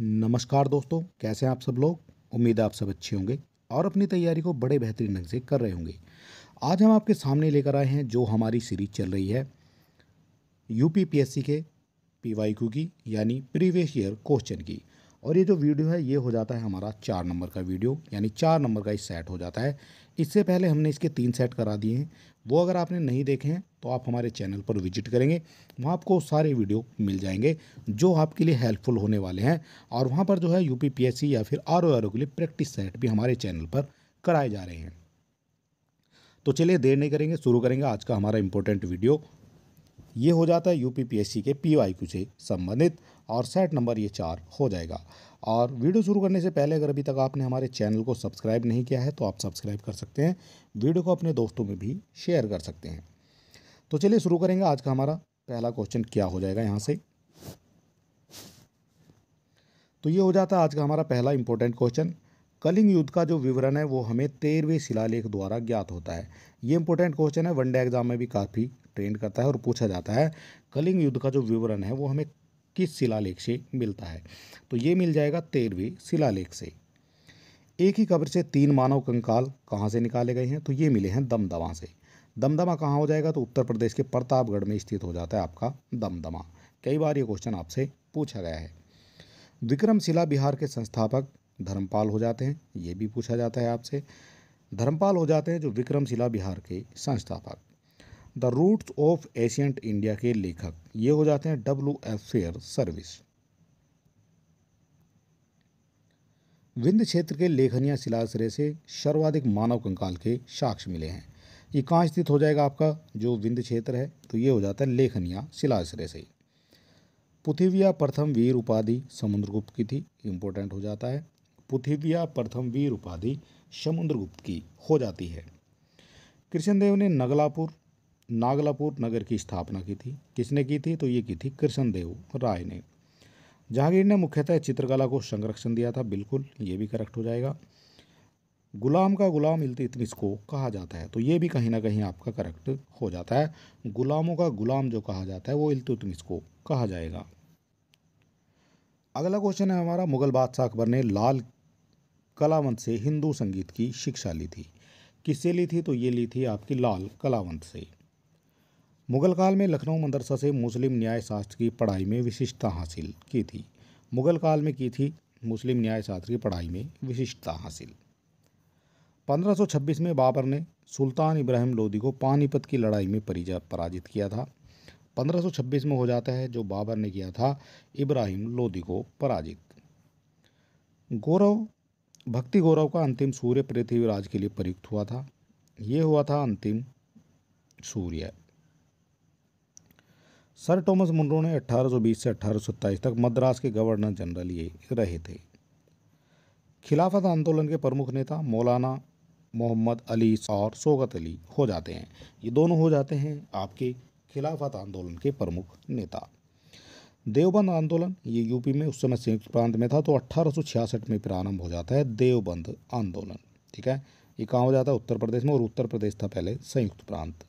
नमस्कार दोस्तों कैसे हैं आप सब लोग उम्मीद है आप सब अच्छे होंगे और अपनी तैयारी को बड़े बेहतरीन ढंग से कर रहे होंगे आज हम आपके सामने लेकर आए हैं जो हमारी सीरीज चल रही है यू के पी की यानी प्रीवियस ईयर क्वेश्चन की और ये जो वीडियो है ये हो जाता है हमारा चार नंबर का वीडियो यानी चार नंबर का ही सेट हो जाता है इससे पहले हमने इसके तीन सेट करा दिए हैं वो अगर आपने नहीं देखे हैं तो आप हमारे चैनल पर विजिट करेंगे वहाँ आपको सारे वीडियो मिल जाएंगे जो आपके लिए हेल्पफुल होने वाले हैं और वहाँ पर जो है यू या फिर आर ओ के लिए प्रैक्टिस सेट भी हमारे चैनल पर कराए जा रहे हैं तो चलिए देर नहीं करेंगे शुरू करेंगे आज का हमारा इम्पोर्टेंट वीडियो ये हो जाता है यू के पी से संबंधित और सेट नंबर ये चार हो जाएगा और वीडियो शुरू करने से पहले अगर अभी तक आपने हमारे चैनल को सब्सक्राइब नहीं किया है तो आप सब्सक्राइब कर सकते हैं वीडियो को अपने दोस्तों में भी शेयर कर सकते हैं तो चलिए शुरू करेंगे आज का हमारा पहला क्वेश्चन क्या हो जाएगा यहाँ से तो ये हो जाता है आज का हमारा पहला इंपॉर्टेंट क्वेश्चन कलिंग युद्ध का जो विवरण है वो हमें तेरहवें शिलालेख द्वारा ज्ञात होता है ये इंपॉर्टेंट क्वेश्चन है वनडे एग्जाम में भी काफ़ी ट्रेंड करता है और पूछा जाता है कलिंग युद्ध का जो विवरण है वो हमें किस शिलालेख से मिलता है तो ये मिल जाएगा तेरहवें शिलालेख से एक ही कब्र से तीन मानव कंकाल कहाँ से निकाले गए हैं तो ये मिले हैं दमदमा से दमदमा कहाँ हो जाएगा तो उत्तर प्रदेश के प्रतापगढ़ में स्थित हो जाता है आपका दमदमा कई बार ये क्वेश्चन आपसे पूछा गया है विक्रमशिला बिहार के संस्थापक धर्मपाल हो जाते हैं ये भी पूछा जाता है आपसे धर्मपाल हो जाते हैं जो विक्रमशिला बिहार के संस्थापक the roots of ancient India के लेखक ये हो जाते हैं W F Fairservis Vindhya क्षेत्र के लेखनिया शिलाश्रय से सर्वाधिक मानव कंकाल के साक्ष्य मिले हैं ये कहाँ स्थित हो जाएगा आपका जो विंध्य क्षेत्र है तो ये हो जाता है लेखनिया शिलाश्रय से पृथिविया प्रथम वीर उपाधि समुद्रगुप्त की थी इम्पोर्टेंट हो जाता है पृथिविया प्रथम वीर उपाधि समुद्रगुप्त की हो जाती है कृष्णदेव ने नगलापुर नागलापुर नगर की स्थापना की थी किसने की थी तो ये की थी कृष्णदेव राय ने जहांगीर ने मुख्यतः चित्रकला को संरक्षण दिया था बिल्कुल ये भी करेक्ट हो जाएगा गुलाम का गुलाम इल्तमिस को कहा जाता है तो ये भी कहीं ना कहीं आपका करेक्ट हो जाता है गुलामों का गुलाम जो कहा जाता है वो इल्तमिस को कहा जाएगा अगला क्वेश्चन है हमारा मुगल बादशाह अकबर ने लाल कलावंत से हिंदू संगीत की शिक्षा ली थी किससे ली थी तो ये ली थी आपकी लाल कलावंत से मुगल काल में लखनऊ मदरसा से मुस्लिम न्याय शास्त्र की पढ़ाई में विशिष्टता हासिल की थी मुगल काल में की थी मुस्लिम न्याय शास्त्र की पढ़ाई में विशिष्टता हासिल 1526 में बाबर ने सुल्तान इब्राहिम लोदी को पानीपत की लड़ाई में पराजित किया था 1526 में हो जाता है जो बाबर ने किया था इब्राहिम लोदी को पराजित गौरव भक्ति गौरव का अंतिम सूर्य पृथ्वीराज के लिए प्रयुक्त हुआ था ये हुआ था अंतिम सूर्य सर टॉमस मुंडो ने 1820 से अट्ठारह तक मद्रास के गवर्नर जनरल ये रहे थे खिलाफत आंदोलन के प्रमुख नेता मौलाना मोहम्मद अली और सोगत अली हो जाते हैं ये दोनों हो जाते हैं आपके खिलाफत आंदोलन के प्रमुख नेता देवबंद आंदोलन ये यूपी में उस समय संयुक्त प्रांत में था तो 1866 में प्रारंभ हो जाता है देवबंद आंदोलन ठीक है ये कहाँ हो जाता है उत्तर प्रदेश में और उत्तर प्रदेश था पहले संयुक्त प्रांत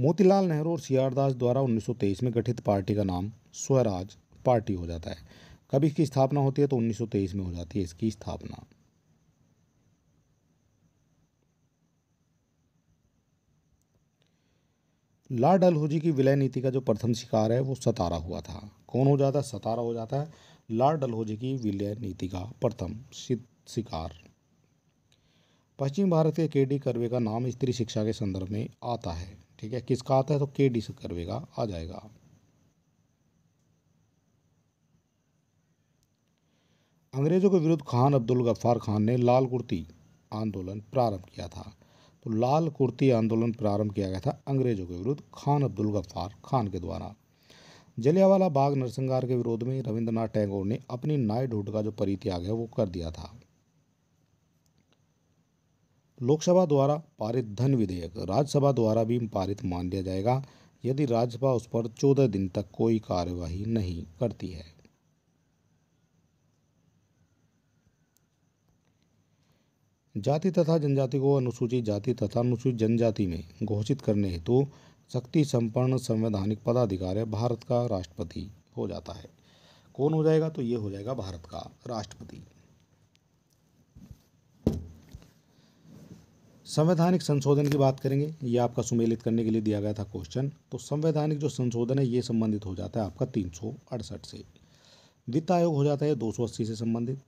मोतीलाल नेहरू और सी दास द्वारा 1923 में गठित पार्टी का नाम स्वराज पार्टी हो जाता है कब इसकी स्थापना होती है तो 1923 में हो जाती है इसकी स्थापना लाल डलहौजी की विलय नीति का जो प्रथम शिकार है वो सतारा हुआ था कौन हो जाता है सतारा हो जाता है लाल डलहौजी की विलय नीति का प्रथम शिकार पश्चिम भारत के के डी कर्वे का नाम स्त्री शिक्षा के संदर्भ में आता है ठीक है किसका आता है तो के डी से करवेगा आ जाएगा अंग्रेज़ों के विरुद्ध खान अब्दुल गफ्फार खान ने लाल कुर्ती आंदोलन प्रारंभ किया था तो लाल कुर्ती आंदोलन प्रारंभ किया गया था अंग्रेज़ों के विरुद्ध खान अब्दुल गफ्फार खान के द्वारा जलियावाला बाग नरसंहार के विरोध में रविंद्रनाथ टैगोर ने अपनी नाइटहुड का जो परित्याग है वो कर दिया था लोकसभा द्वारा पारित धन विधेयक राज्यसभा द्वारा भी पारित मान लिया जाएगा यदि राज्यसभा उस पर चौदह दिन तक कोई कार्यवाही नहीं करती है जाति तथा जनजाति को अनुसूचित जाति तथा अनुसूचित जनजाति में घोषित करने हेतु शक्ति संपन्न संवैधानिक है भारत का राष्ट्रपति हो जाता है कौन हो जाएगा तो ये हो जाएगा भारत का राष्ट्रपति संवैधानिक संशोधन की बात करेंगे ये आपका सुमेलित करने के लिए दिया गया था क्वेश्चन तो संवैधानिक जो संशोधन है ये संबंधित हो जाता है आपका तीन से वित्त आयोग हो जाता है दो से संबंधित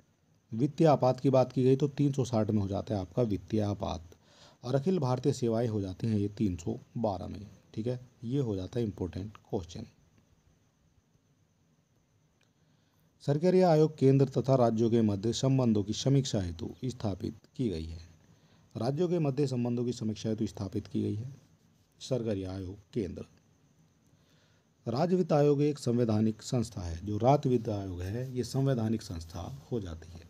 वित्तीय आपात की बात की गई तो साठ में हो जाता है आपका वित्तीय आपात और अखिल भारतीय सेवाएं हो जाती हैं ये बारह में ठीक है ये हो जाता है इम्पोर्टेंट क्वेश्चन सरकारी आयोग केंद्र तथा राज्यों के मध्य संबंधों की समीक्षा हेतु स्थापित की गई है राज्यों के मध्य संबंधों की समीक्षा हेतु तो स्थापित की गई है सरकारी आयोग केंद्र राज्य वित्त आयोग एक संवैधानिक संस्था है जो राज्य वित्त आयोग है ये संवैधानिक संस्था हो जाती है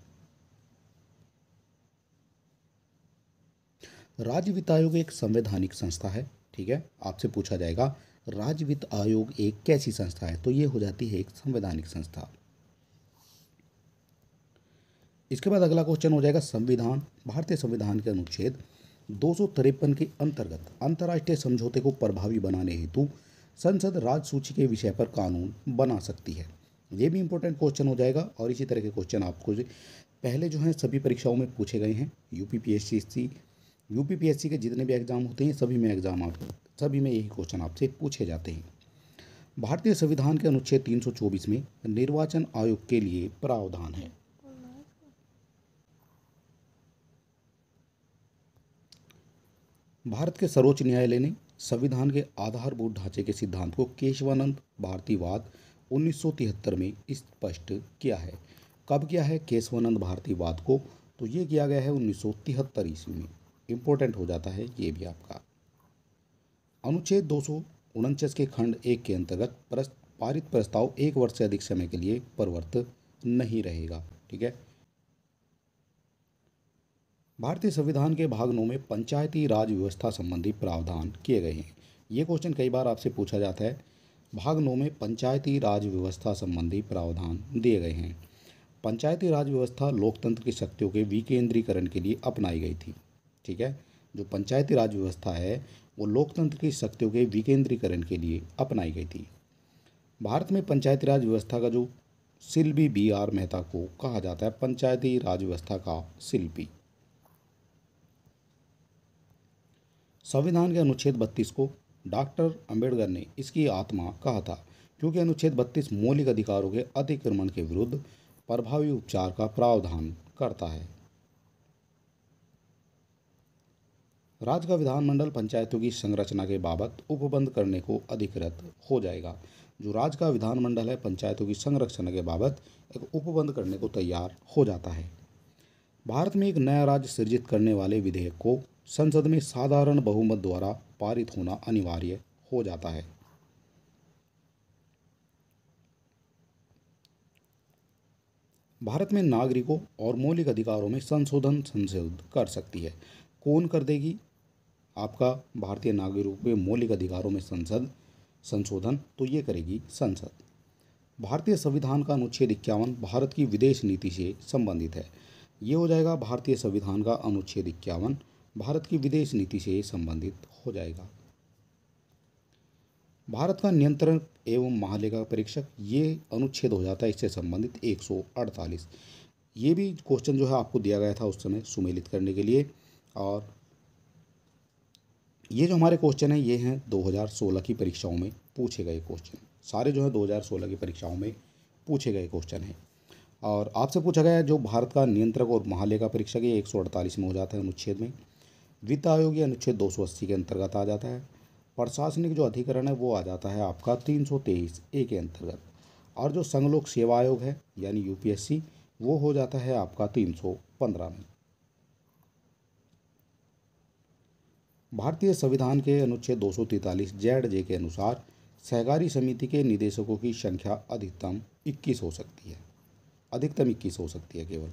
राज्य वित्त आयोग एक संवैधानिक संस्था है ठीक है आपसे पूछा जाएगा राज्य वित्त आयोग एक कैसी संस्था है तो ये हो जाती है एक संवैधानिक संस्था इसके बाद अगला क्वेश्चन हो जाएगा संविधान भारतीय संविधान के अनुच्छेद दो के अंतर्गत अंतर्राष्ट्रीय समझौते को प्रभावी बनाने हेतु संसद राजसूची के विषय पर कानून बना सकती है ये भी इंपॉर्टेंट क्वेश्चन हो जाएगा और इसी तरह के क्वेश्चन आपको पहले जो हैं सभी परीक्षाओं में पूछे गए हैं U P P S C U P P S C के जितने भी एग्ज़ाम होते हैं सभी में एग्ज़ाम आप सभी में यही क्वेश्चन आपसे पूछे जाते हैं भारतीय संविधान के अनुच्छेद 324 में निर्वाचन आयोग के लिए प्रावधान है भारत के सर्वोच्च न्यायालय ने संविधान के आधारभूत ढांचे के सिद्धांत को केशवानंद भारतीवाद 1973 में स्पष्ट किया है कब किया है केशवानंद भारतीवाद को तो ये किया गया है उन्नीस सौ ईस्वी में इम्पोर्टेंट हो जाता है ये भी आपका अनुच्छेद दो के खंड एक के अंतर्गत पारित प्रस्ताव एक वर्ष से अधिक समय के लिए प्रवर्त नहीं रहेगा ठीक है भारतीय संविधान के भाग नौ में पंचायती राज व्यवस्था संबंधी प्रावधान किए गए हैं ये क्वेश्चन कई बार आपसे पूछा जाता है भाग नौ में पंचायती राज व्यवस्था संबंधी प्रावधान दिए गए हैं पंचायती राज व्यवस्था लोकतंत्र की शक्तियों के विकेंद्रीकरण के लिए अपनाई गई थी ठीक है जो पंचायती राज व्यवस्था है वो लोकतंत्र की शक्तियों के विकेंद्रीकरण के लिए अपनाई गई थी भारत में पंचायती राज व्यवस्था का जो शिल्पी बी आर मेहता को कहा जाता है पंचायती राज व्यवस्था का शिल्पी संविधान के अनुच्छेद बत्तीस को डॉक्टर अंबेडकर ने इसकी आत्मा कहा था क्योंकि अनुच्छेद बत्तीस मौलिक अधिकारों के अतिक्रमण के विरुद्ध प्रभावी उपचार का प्रावधान करता है राज्य का विधानमंडल पंचायतों की संरचना के बाबत उपबंध करने को अधिकृत हो जाएगा जो राज्य का विधानमंडल है पंचायतों की संरचना के बाबत एक उपबंध करने को तैयार हो जाता है भारत में एक नया राज्य सृजित करने वाले विधेयक को संसद में साधारण बहुमत द्वारा पारित होना अनिवार्य हो जाता है भारत में नागरिकों और मौलिक अधिकारों में संशोधन संशोध कर सकती है कौन कर देगी आपका भारतीय नागरिकों के मौलिक अधिकारों में संसद संशोधन तो ये करेगी संसद भारतीय संविधान का अनुच्छेद इक्यावन भारत की विदेश नीति से संबंधित है ये हो जाएगा भारतीय संविधान का अनुच्छेद इक्यावन भारत की विदेश नीति से संबंधित हो जाएगा भारत का नियंत्रण एवं महालेखा परीक्षक ये अनुच्छेद हो जाता है इससे संबंधित 148 ये भी क्वेश्चन जो है आपको दिया गया था उस समय सुमेलित करने के लिए और ये जो हमारे क्वेश्चन हैं ये हैं 2016 की परीक्षाओं में पूछे गए क्वेश्चन सारे जो हैं 2016 की परीक्षाओं में पूछे गए क्वेश्चन हैं और आपसे पूछा गया है जो भारत का नियंत्रक और महालेखा परीक्षक ये एक में हो जाता है अनुच्छेद में वित्त आयोग ये अनुच्छेद दो के अंतर्गत आ जाता है प्रशासनिक जो अधिकरण है वो आ जाता है आपका तीन ए के अंतर्गत और जो संघ लोक सेवा आयोग है यानी यूपीएससी वो हो जाता है आपका तीन में भारतीय संविधान के अनुच्छेद 243 जेड जे के अनुसार सहकारी समिति के निदेशकों की संख्या अधिकतम 21 हो सकती है अधिकतम 21 हो सकती है केवल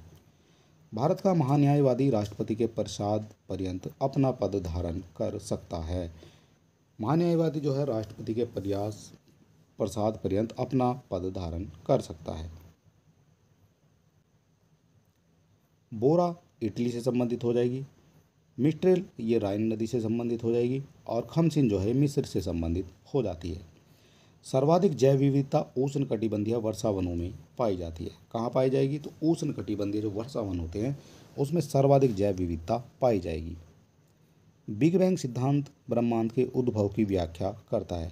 भारत का महान्यायवादी राष्ट्रपति के प्रसाद पर्यंत अपना पद धारण कर सकता है महान्यायवादी जो है राष्ट्रपति के प्रयास प्रसाद पर्यंत अपना पद धारण कर सकता है बोरा इटली से संबंधित हो जाएगी मिस्ट्रेल ये राइन नदी से संबंधित हो जाएगी और खमसिन जो है मिस्र से संबंधित हो जाती है सर्वाधिक जैव विविधता उष्ण कटिबंधीय वर्षा वनों में पाई जाती है कहाँ पाई जाएगी तो उष्ण कटिबंधीय जो वर्षा वन होते हैं उसमें सर्वाधिक जैव विविधता पाई जाएगी बिग बैंग सिद्धांत ब्रह्मांड के उद्भव की व्याख्या करता है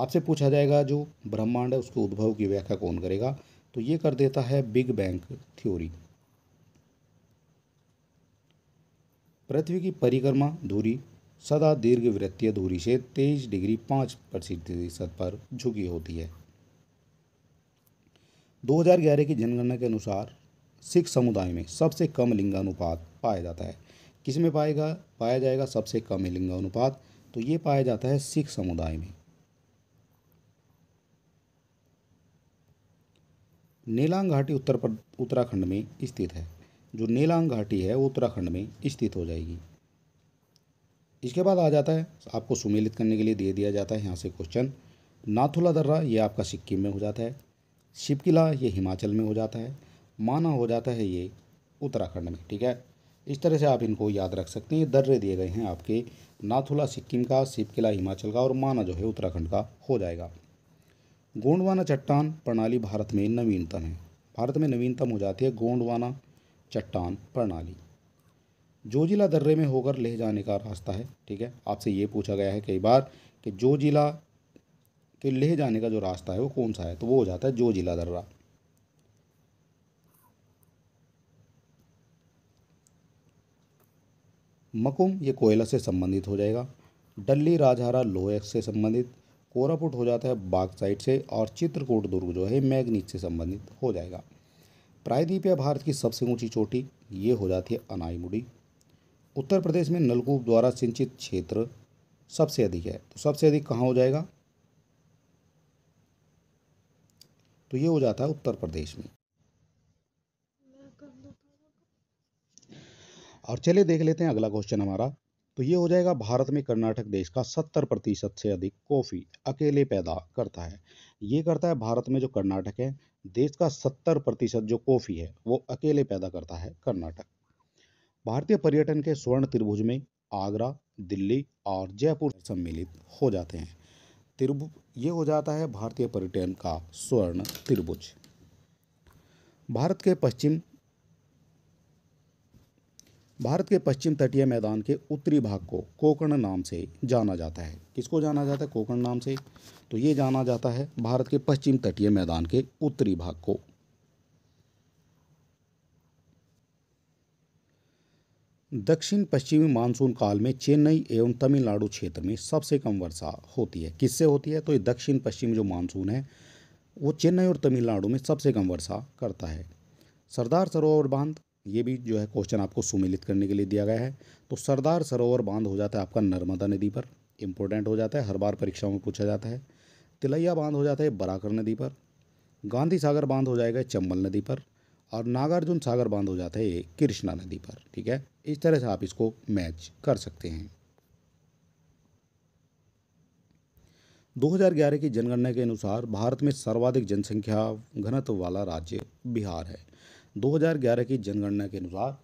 आपसे पूछा जाएगा जो ब्रह्मांड है उसके उद्भव की व्याख्या कौन करेगा तो ये कर देता है बिग बैंग थ्योरी पृथ्वी की परिक्रमा दूरी सदा दीर्घ वृत्तीय दूरी से तेईस डिग्री पाँच प्रतिशत पर झुकी होती है 2011 की जनगणना के अनुसार सिख समुदाय में सबसे कम लिंगानुपात पाया जाता है किस में पाएगा पाया जाएगा सबसे कम लिंगानुपात तो ये पाया जाता है सिख समुदाय में नीलांग घाटी उत्तर उत्तराखंड में स्थित है जो नीलांग घाटी है वो उत्तराखंड में स्थित हो जाएगी इसके बाद आ जाता है आपको सुमेलित करने के लिए दे दिया जाता है यहाँ से क्वेश्चन नाथुला दर्रा ये आपका सिक्किम में हो जाता है शिवकिला ये हिमाचल में हो जाता है माना हो जाता है ये उत्तराखंड में ठीक है इस तरह से आप इनको याद रख सकते हैं ये दर्रे दिए गए हैं आपके नाथुला सिक्किम का शिवकिला हिमाचल का और माना जो है उत्तराखंड का हो जाएगा गोंडवाना चट्टान प्रणाली भारत में नवीनतम है भारत में नवीनतम हो जाती है गोंडवाना चट्टान प्रणाली जोजिला दर्रे में होकर ले जाने का रास्ता है ठीक है आपसे ये पूछा गया है कई बार कि जो जिला के लेह जाने का जो रास्ता है वो कौन सा है तो वो हो जाता है जो जिला दर्रा मकुम ये कोयला से संबंधित हो जाएगा डल्ली राजहारा लोहे से संबंधित कोरापुट हो जाता है बाग साइड से और चित्रकूट दुर्ग जो है मैगनीज से संबंधित हो जाएगा प्रायद्वीपीय या भारत की सबसे ऊंची चोटी ये हो जाती है अनाईमुडी उत्तर प्रदेश में नलकूप द्वारा सिंचित क्षेत्र सबसे अधिक है तो सबसे अधिक कहाँ हो जाएगा तो ये हो जाता है उत्तर प्रदेश में और चलिए देख लेते हैं अगला क्वेश्चन हमारा तो ये हो जाएगा भारत में कर्नाटक देश का सत्तर प्रतिशत से अधिक कॉफ़ी अकेले पैदा करता है ये करता है भारत में जो कर्नाटक है देश का सत्तर प्रतिशत जो कॉफ़ी है वो अकेले पैदा करता है कर्नाटक भारतीय पर्यटन के स्वर्ण त्रिभुज में आगरा दिल्ली और जयपुर सम्मिलित हो जाते हैं त्रिभुज ये हो जाता है भारतीय पर्यटन का स्वर्ण त्रिभुज भारत के पश्चिम भारत के पश्चिम तटीय मैदान के उत्तरी भाग को कोकण नाम से जाना जाता है किसको जाना जाता है कोकण नाम से तो ये जाना जाता है भारत के पश्चिम तटीय मैदान के उत्तरी भाग को दक्षिण पश्चिमी मानसून काल में चेन्नई एवं तमिलनाडु क्षेत्र में सबसे कम वर्षा होती है किससे होती है तो ये दक्षिण पश्चिम जो मानसून है वो चेन्नई और तमिलनाडु में सबसे कम वर्षा करता है सरदार सरोवर बांध ये भी जो है क्वेश्चन आपको सुमिलित करने के लिए दिया गया है तो सरदार सरोवर बांध हो जाता है आपका नर्मदा नदी पर इम्पोर्टेंट हो जाता है हर बार परीक्षाओं में पूछा जाता है तिलैया बांध हो जाता है बराकर नदी पर गांधी सागर बांध हो जाएगा चंबल नदी पर और नागार्जुन सागर बांध हो जाता है कृष्णा नदी पर ठीक है इस तरह से आप इसको मैच कर सकते हैं 2011 की जनगणना के अनुसार भारत में सर्वाधिक जनसंख्या घनत्व वाला राज्य बिहार है 2011 की जनगणना के अनुसार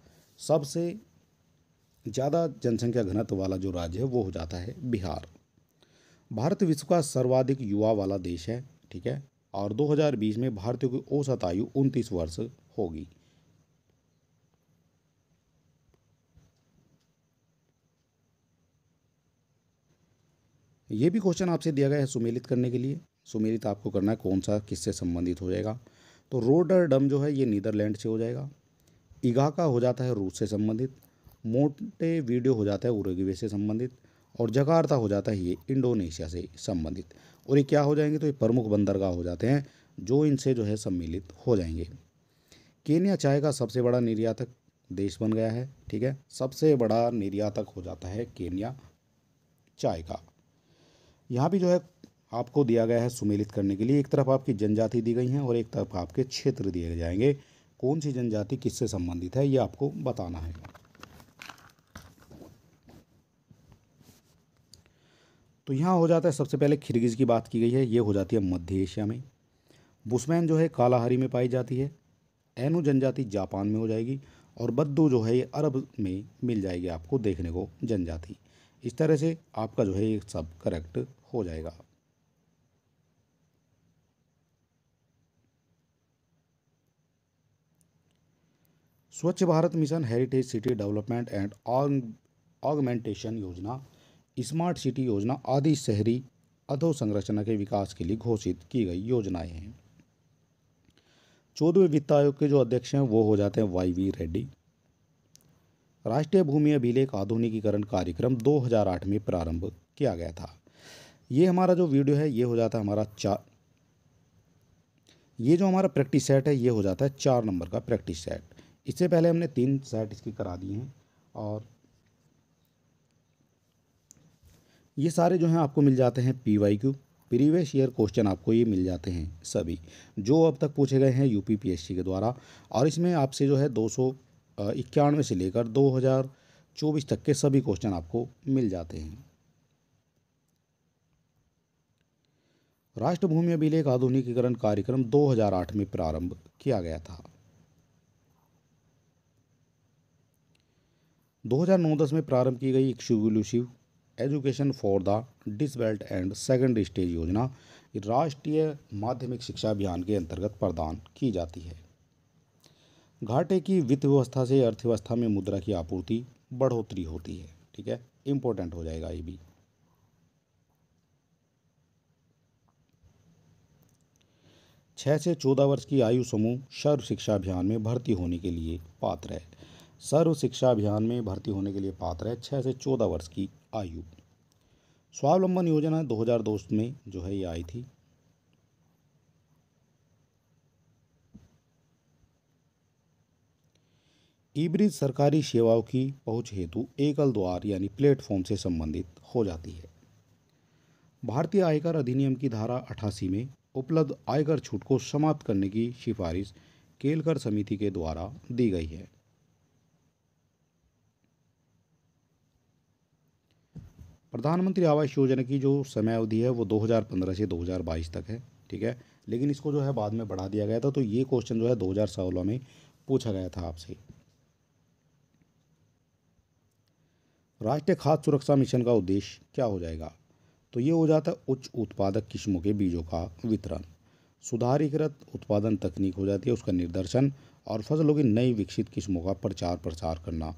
सबसे ज़्यादा जनसंख्या घनत्व वाला जो राज्य है वो हो जाता है बिहार भारत विश्व का सर्वाधिक युवा वाला देश है ठीक है और 2020 में भारतीयों की औसत आयु उनतीस वर्ष होगी ये भी क्वेश्चन आपसे दिया गया है सुमेलित करने के लिए सुमेलित आपको करना है कौन सा किससे संबंधित हो जाएगा तो रोडर डम जो है ये नीदरलैंड से हो जाएगा इगाका हो जाता है रूस से संबंधित मोटे वीडियो हो जाता है उरेगवे से संबंधित और जकार्ता हो जाता है ये इंडोनेशिया से संबंधित और ये क्या हो जाएंगे तो ये प्रमुख बंदरगाह हो जाते हैं जो इनसे जो है सम्मिलित हो जाएंगे केन्या चाय का सबसे बड़ा निर्यातक देश बन गया है ठीक है सबसे बड़ा निर्यातक हो जाता है केन्या चाय का यहाँ भी जो है आपको दिया गया है सुमेलित करने के लिए एक तरफ आपकी जनजाति दी गई है और एक तरफ आपके क्षेत्र दिए जाएंगे कौन सी जनजाति किससे संबंधित है ये आपको बताना है तो यहाँ हो जाता है सबसे पहले खिरगिज की बात की गई है ये हो जाती है मध्य एशिया में बुसमैन जो है कालाहारी में पाई जाती है एनु जनजाति जापान में हो जाएगी और बद्दू जो है ये अरब में मिल जाएगी आपको देखने को जनजाति इस तरह से आपका जो है ये सब करेक्ट हो जाएगा Swachh Bharat Mission heritage city development and augmentation योजना स्मार्ट सिटी योजना आदि शहरी अधोसंरचना के विकास के लिए घोषित की गई योजनाएं हैं चौदहवें वित्त आयोग के जो अध्यक्ष हैं वो हो जाते हैं वाई वी रेड्डी राष्ट्रीय भूमि अभिलेख आधुनिकीकरण कार्यक्रम 2008 में प्रारंभ किया गया था ये हमारा जो वीडियो है ये हो जाता है हमारा चार ये जो हमारा प्रैक्टिस सेट है ये हो जाता है चार नंबर का प्रैक्टिस सेट इससे पहले हमने तीन सेट इसकी करा दिए हैं और ये सारे जो हैं आपको मिल जाते हैं P Y Q previous year question आपको ये मिल जाते हैं सभी जो अब तक पूछे गए हैं यू पीएससी के द्वारा और इसमें आपसे जो है दो सौ इक्यानवे से लेकर दो चौबीस तक के सभी क्वेश्चन आपको मिल जाते हैं राष्ट्रभूमि अभिलेख आधुनिकीकरण कार्यक्रम 2008 में प्रारंभ किया गया था 2009-10 में प्रारंभ की गई एक education for the disabled and second stage योजना राष्ट्रीय माध्यमिक शिक्षा अभियान के अंतर्गत प्रदान की जाती है घाटे की वित्त व्यवस्था से अर्थव्यवस्था में मुद्रा की आपूर्ति बढ़ोतरी होती है ठीक है इंपॉर्टेंट हो जाएगा ये भी छः से चौदह वर्ष की आयु समूह सर्व शिक्षा अभियान में भर्ती होने के लिए पात्र है सर्व शिक्षा अभियान में भर्ती होने के लिए पात्र है छः से चौदह वर्ष की आयु स्वावलंबन योजना दो हजार दो में जो है ये आई थी ईब्रिज सरकारी सेवाओं की पहुंच हेतु एकल द्वार यानी प्लेटफॉर्म से संबंधित हो जाती है भारतीय आयकर अधिनियम की धारा अठासी में उपलब्ध आयकर छूट को समाप्त करने की सिफारिश केलकर समिति के द्वारा दी गई है प्रधानमंत्री आवास योजना की जो समय अवधि है वो 2015 से 2022 तक है ठीक है लेकिन इसको जो है बाद में बढ़ा दिया गया था तो ये क्वेश्चन जो है 2016 में पूछा गया था आपसे राष्ट्रीय खाद्य सुरक्षा मिशन का उद्देश्य क्या हो जाएगा तो ये हो जाता है उच्च उत्पादक किस्मों के बीजों का वितरण सुधारीकृत उत्पादन तकनीक हो जाती है उसका निर्दर्शन और फसलों की नई विकसित किस्मों का प्रचार प्रसार करना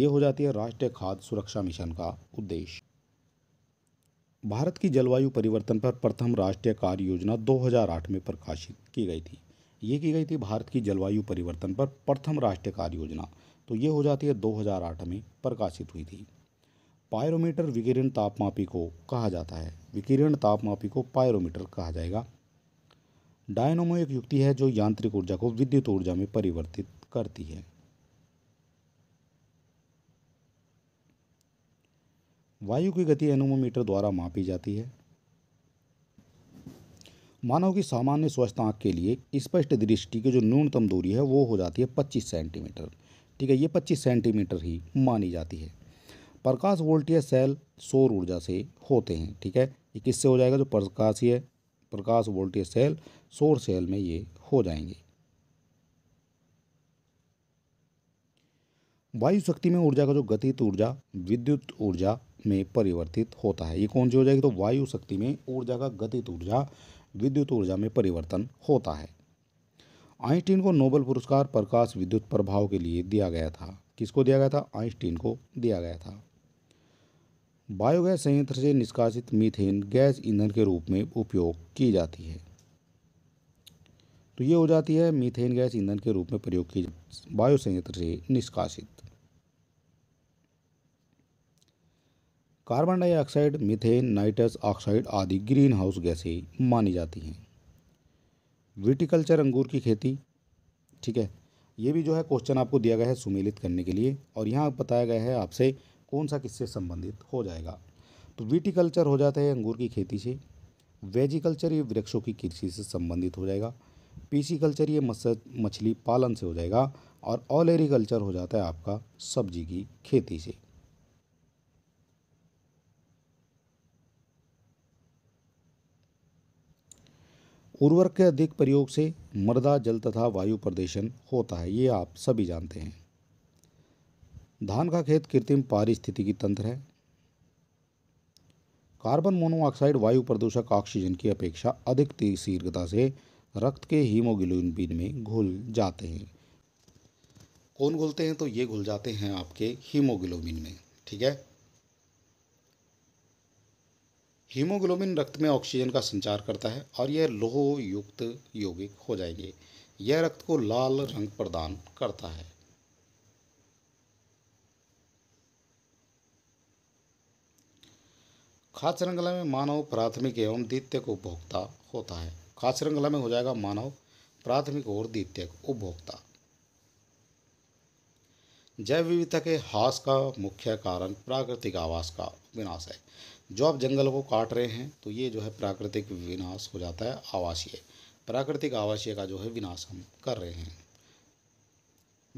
ये हो जाती है राष्ट्रीय खाद्य सुरक्षा मिशन का उद्देश्य भारत की जलवायु परिवर्तन पर प्रथम राष्ट्रीय कार्य योजना 2008 में प्रकाशित की गई थी ये की गई थी भारत की जलवायु परिवर्तन पर प्रथम राष्ट्रीय कार्य योजना तो ये हो जाती है 2008 में प्रकाशित हुई थी पायरोमीटर विकिरण तापमापी को कहा जाता है विकिरण तापमापी को पायरोमीटर कहा जाएगा डायनोमो एक युक्ति है जो यांत्रिक ऊर्जा को विद्युत ऊर्जा में परिवर्तित करती है वायु की गति एनोमोमीटर द्वारा मापी जाती है मानव की सामान्य स्वस्थ आँख के लिए स्पष्ट दृष्टि की जो न्यूनतम दूरी है वो हो जाती है 25 सेंटीमीटर ठीक है ये 25 सेंटीमीटर ही मानी जाती है प्रकाश वोल्टीय सेल सौर ऊर्जा से होते हैं ठीक है ये किससे हो जाएगा जो प्रकाशीय प्रकाश वोल्टीय सेल सौर सेल में ये हो जाएंगे वायु शक्ति में ऊर्जा का जो गतित ऊर्जा विद्युत ऊर्जा में परिवर्तित होता है ये कौन सी हो जाएगी तो वायु शक्ति में ऊर्जा का गतित ऊर्जा विद्युत ऊर्जा में परिवर्तन होता है आइंस्टीन को नोबल पुरस्कार प्रकाश विद्युत प्रभाव के लिए दिया गया था किसको दिया गया था आइंस्टीन को दिया गया था बायोगैस संयंत्र से निष्कासित मीथेन गैस ईंधन के रूप में उपयोग की जाती है तो ये हो जाती है मीथेन गैस ईंधन के रूप में प्रयोग की बायो संयंत्र से निष्कासित carbon dioxide methane nitrous oxide आदि ग्रीन हाउस गैसें मानी जाती हैं विटिकल्चर अंगूर की खेती ठीक है ये भी जो है क्वेश्चन आपको दिया गया है सुमेलित करने के लिए और यहाँ बताया गया है आपसे कौन सा किससे संबंधित हो जाएगा तो विटिकल्चर हो जाता है अंगूर की खेती से वेजिकल्चर ये वृक्षों की कृषि से संबंधित हो जाएगा पीसीकल्चर ये मछली पालन से हो जाएगा और ऑलेरिकल्चर हो जाता है आपका सब्जी की खेती से उर्वरक के अधिक प्रयोग से मृदा जल तथा वायु प्रदूषण होता है ये आप सभी जानते हैं धान का खेत कृत्रिम पारिस्थितिकी तंत्र है कार्बन मोनोऑक्साइड वायु प्रदूषक ऑक्सीजन की अपेक्षा अधिक तेज शीघ्रता से रक्त के हीमोग्लोबिन में घुल जाते हैं कौन घुलते हैं तो ये घुल जाते हैं आपके हीमोग्लोबिन में ठीक है हीमोग्लोबिन रक्त में ऑक्सीजन का संचार करता है और यह लोह युक्त यौगिक हो जाएंगे यह रक्त को लाल रंग प्रदान करता है खाद श्रृंखला में मानव प्राथमिक एवं द्वितीयक उपभोक्ता होता है खाद्य श्रृंखला में हो जाएगा मानव प्राथमिक और द्वितीयक उपभोक्ता जैव विविधता के हास का मुख्य कारण प्राकृतिक आवास का विनाश है जो आप जंगल को काट रहे हैं तो ये जो है प्राकृतिक विनाश हो जाता है आवासीय प्राकृतिक आवासीय का जो है विनाश हम कर रहे हैं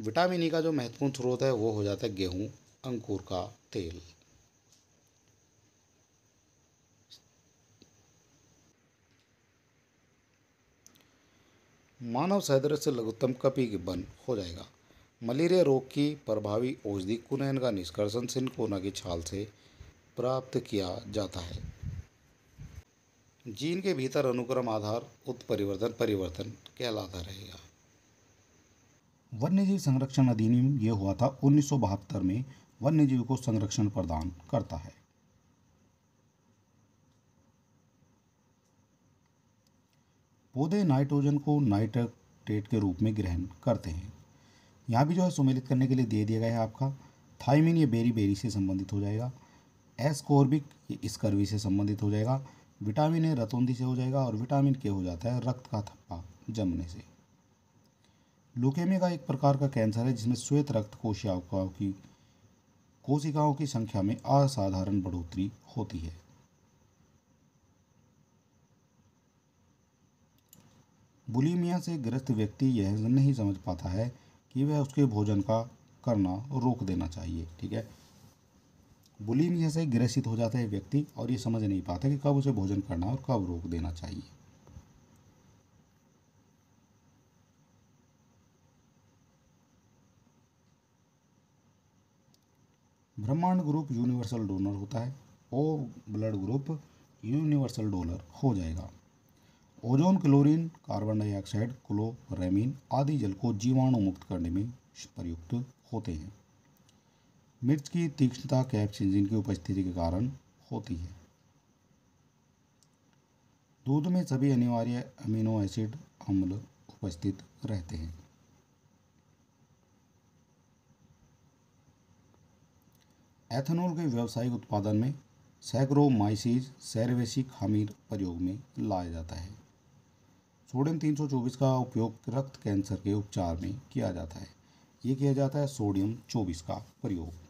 विटामिन ई e का जो महत्वपूर्ण स्रोत है वो हो जाता है गेहूं अंकुर का तेल मानव सैदर से लघुत्तम कपी बन हो जाएगा मलेरिया रोग की प्रभावी औषधि कुनैन का निष्कर्षण कोना की छाल से प्राप्त किया जाता है जीन के भीतर अनुक्रम आधार उत्परिवर्तन परिवर्तन कहलाता रहेगा वन्यजीव संरक्षण अधिनियम यह हुआ था उन्नीस में वन्यजीव को संरक्षण प्रदान करता है पौधे नाइट्रोजन को नाइट्रेट के रूप में ग्रहण करते हैं यहाँ भी जो है सुमेलित करने के लिए दे दिया गया है आपका थाइमिन या बेरी बेरी से संबंधित हो जाएगा एस्कोर्बिक ये इस कर्वी से संबंधित हो जाएगा विटामिन ए रतौंधी से हो जाएगा और विटामिन के हो जाता है रक्त का थप्पा जमने से लुकेमिया का एक प्रकार का कैंसर है जिसमें श्वेत रक्त कोशिकाओं की कोशिकाओं की संख्या में असाधारण बढ़ोतरी होती है बुलीमिया से ग्रस्त व्यक्ति यह नहीं समझ पाता है कि वह उसके भोजन का करना रोक देना चाहिए ठीक है बुलीमिया से ग्रसित हो जाता है व्यक्ति और ये समझ नहीं पाता कि कब उसे भोजन करना और कब रोक देना चाहिए ब्रह्मांड ग्रुप यूनिवर्सल डोनर होता है O blood group universal donor हो जाएगा ozone chlorine carbon dioxide chloramine आदि जल को जीवाणु मुक्त करने में प्रयुक्त होते हैं मिर्च की तीक्ष्णता कैप्सिन की उपस्थिति के कारण होती है दूध में सभी अनिवार्य अमीनो एसिड अम्ल उपस्थित रहते हैं एथेनॉल के व्यावसायिक उत्पादन में सैक्रोमाइसिस सैरवेसिक हामीर प्रयोग में लाया जाता है सोडियम 324 का उपयोग रक्त कैंसर के उपचार में किया जाता है ये किया जाता है सोडियम 24 का प्रयोग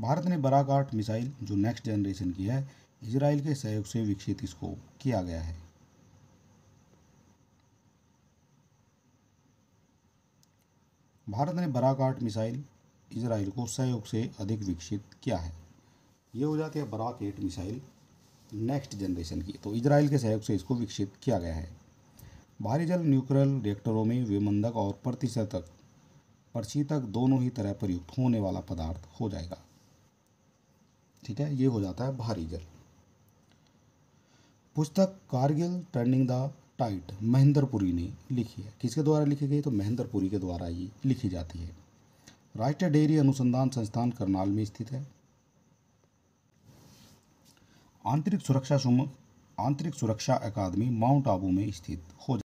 भारत ने बराक आठ मिसाइल जो नेक्स्ट जनरेशन की है इसराइल के सहयोग से विकसित इसको किया गया है भारत ने बराक आठ मिसाइल इसराइल को सहयोग से अधिक विकसित किया है ये हो जाती है Barak eight missile next generation की तो इसराइल के सहयोग से इसको विकसित किया गया है भारी जल न्यूक्लियर रिएक्टरों में विमंधक और प्रतिशतक पर्ची तक दोनों ही तरह प्रयुक्त होने वाला पदार्थ हो जाएगा ठीक है ये हो जाता है भारी जल पुस्तक Kargil turning the tide Mahendrapuri ने लिखी है किसके द्वारा लिखी गई तो महेंद्रपुरी के द्वारा ये लिखी जाती है राष्ट्रीय डेयरी अनुसंधान संस्थान करनाल में स्थित है आंतरिक सुरक्षा आंतरिक सुरक्षा अकादमी माउंट आबू में स्थित हो